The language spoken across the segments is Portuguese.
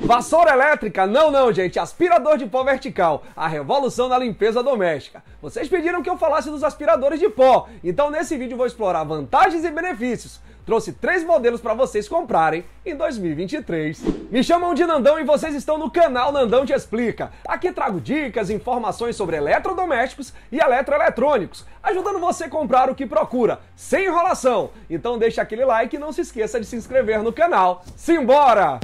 Vassoura elétrica? Não, não, gente. Aspirador de pó vertical. A revolução na limpeza doméstica. Vocês pediram que eu falasse dos aspiradores de pó. Então nesse vídeo vou explorar vantagens e benefícios. Trouxe três modelos para vocês comprarem em 2023. Me chamam de Nandão e vocês estão no canal Nandão Te Explica. Aqui trago dicas, informações sobre eletrodomésticos e eletroeletrônicos, ajudando você a comprar o que procura, sem enrolação. Então deixa aquele like e não se esqueça de se inscrever no canal. Simbora!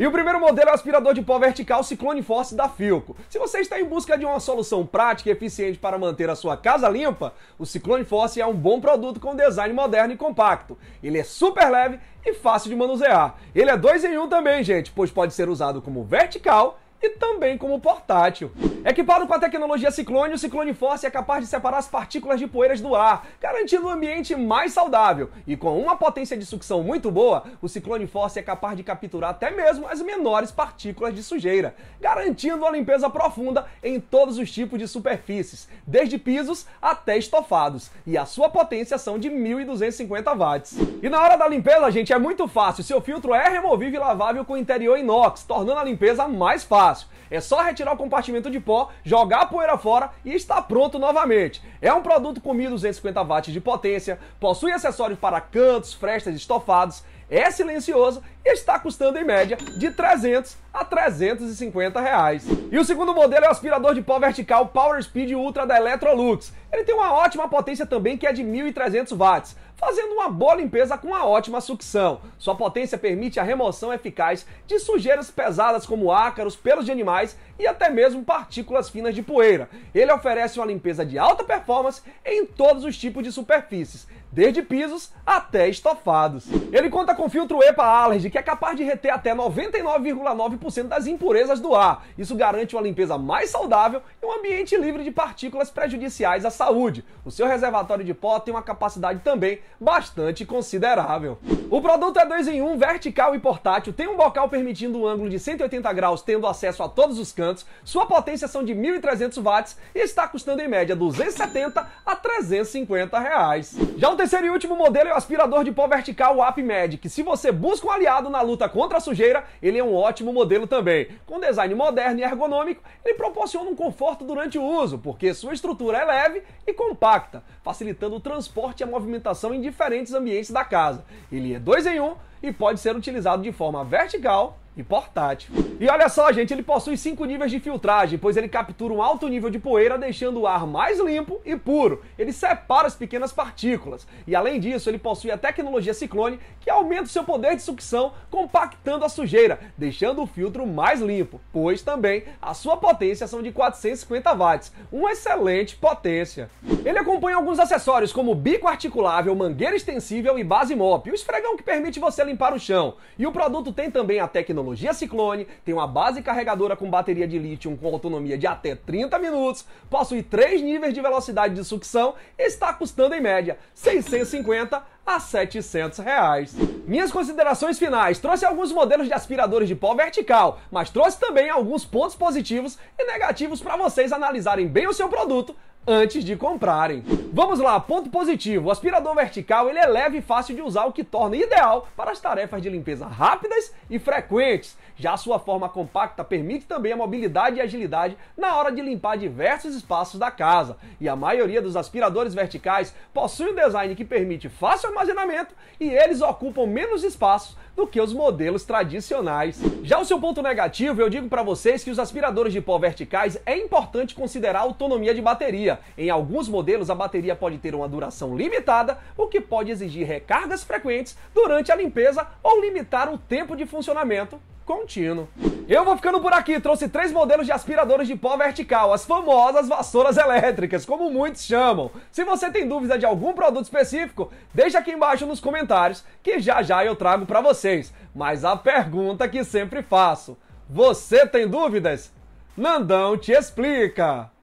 E o primeiro modelo é o aspirador de pó vertical Ciclone Force da Filco. Se você está em busca de uma solução prática e eficiente para manter a sua casa limpa, o Ciclone Force é um bom produto com design moderno e compacto. Ele é super leve e fácil de manusear. Ele é dois em um também, gente, pois pode ser usado como vertical e também como portátil. Equipado com a tecnologia Ciclone, o Ciclone Force é capaz de separar as partículas de poeiras do ar, garantindo um ambiente mais saudável. E com uma potência de sucção muito boa, o Ciclone Force é capaz de capturar até mesmo as menores partículas de sujeira, garantindo uma limpeza profunda em todos os tipos de superfícies, desde pisos até estofados. E a sua potência são de 1250 watts. E na hora da limpeza, gente, é muito fácil. Seu filtro é removível e lavável com interior inox, tornando a limpeza mais fácil. É só retirar o compartimento de pó, jogar a poeira fora e está pronto novamente. É um produto com 1250 watts de potência, possui acessórios para cantos, frestas, estofados é silencioso e está custando em média de 300 a 350 reais. E o segundo modelo é o aspirador de pó vertical Power Speed Ultra da Electrolux. Ele tem uma ótima potência também que é de 1300 watts, fazendo uma boa limpeza com uma ótima sucção. Sua potência permite a remoção eficaz de sujeiras pesadas como ácaros, pelos de animais e até mesmo partículas finas de poeira. Ele oferece uma limpeza de alta performance em todos os tipos de superfícies, desde pisos até estofados. Ele conta com filtro EPA Allergy, que é capaz de reter até 99,9% das impurezas do ar. Isso garante uma limpeza mais saudável e um ambiente livre de partículas prejudiciais à saúde. O seu reservatório de pó tem uma capacidade também bastante considerável. O produto é 2 em 1, um, vertical e portátil, tem um bocal permitindo um ângulo de 180 graus, tendo acesso a todos os cantos, sua potência são de 1.300 watts e está custando em média 270 a 350 reais. Já o terceiro e último modelo é o aspirador de pó vertical AppMed, que se você busca um aliado na luta contra a sujeira, ele é um ótimo modelo também. Com design moderno e ergonômico, ele proporciona um conforto durante o uso, porque sua estrutura é leve e compacta, facilitando o transporte e a movimentação em diferentes ambientes da casa. Ele é dois em um e pode ser utilizado de forma vertical e portátil. E olha só, gente, ele possui cinco níveis de filtragem, pois ele captura um alto nível de poeira, deixando o ar mais limpo e puro. Ele separa as pequenas partículas. E além disso, ele possui a tecnologia Ciclone, que aumenta o seu poder de sucção, compactando a sujeira, deixando o filtro mais limpo, pois também a sua potência são de 450 watts, uma excelente potência. Ele acompanha alguns acessórios como bico articulável, mangueira extensível e base mop, o esfregão que permite você limpar o chão. E o produto tem também a tecnologia tecnologia Ciclone, tem uma base carregadora com bateria de lítio com autonomia de até 30 minutos, possui três níveis de velocidade de sucção e está custando em média 650 a 700 reais. Minhas considerações finais, trouxe alguns modelos de aspiradores de pó vertical, mas trouxe também alguns pontos positivos e negativos para vocês analisarem bem o seu produto antes de comprarem. Vamos lá, ponto positivo. O aspirador vertical ele é leve e fácil de usar, o que torna ideal para as tarefas de limpeza rápidas e frequentes. Já a sua forma compacta permite também a mobilidade e agilidade na hora de limpar diversos espaços da casa. E a maioria dos aspiradores verticais possui um design que permite fácil armazenamento e eles ocupam menos espaço do que os modelos tradicionais. Já o seu ponto negativo, eu digo para vocês que os aspiradores de pó verticais é importante considerar a autonomia de bateria. Em alguns modelos, a bateria pode ter uma duração limitada, o que pode exigir recargas frequentes durante a limpeza ou limitar o tempo de funcionamento contínuo. Eu vou ficando por aqui, trouxe três modelos de aspiradores de pó vertical, as famosas vassouras elétricas, como muitos chamam. Se você tem dúvida de algum produto específico, deixa aqui embaixo nos comentários, que já já eu trago para vocês. Mas a pergunta que sempre faço, você tem dúvidas? Nandão te explica!